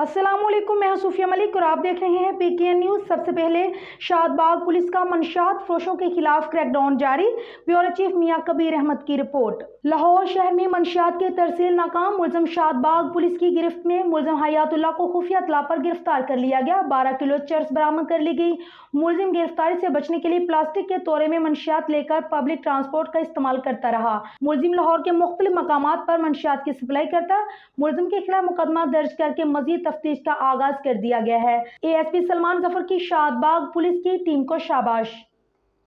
असलम मैं सूफिया मलिक और आप देख रहे हैं पी के एन न्यूज़ सबसे पहले शादबाग पुलिस का मनशात फरोशों के खिलाफ क्रैकडाउन जारी ब्यूरो चीफ मियाँ कबीर अहमद की रिपोर्ट लाहौर शहर में मनशात के तरसील नाकाम मुलम शादबाग पुलिस की गिरफ्त में मुलम हयातुल्ला को खुफिया तला पर गिरफ्तार कर लिया गया बारह किलो चर्च बरामद कर ली गई मुलम गिरफ्तारी से बचने के लिए प्लास्टिक के तोरे में मनशियात लेकर पब्लिक ट्रांसपोर्ट का इस्तेमाल करता रहा मुलम लाहौर के मुख्तलि मकाम पर मनशियात की सप्लाई करता मुलम के खिलाफ मुकदमा दर्ज करके मजीद तफ्तीश का आगाज कर दिया गया है एएसपी सलमान जफर की शादबाग पुलिस की टीम को शाबाश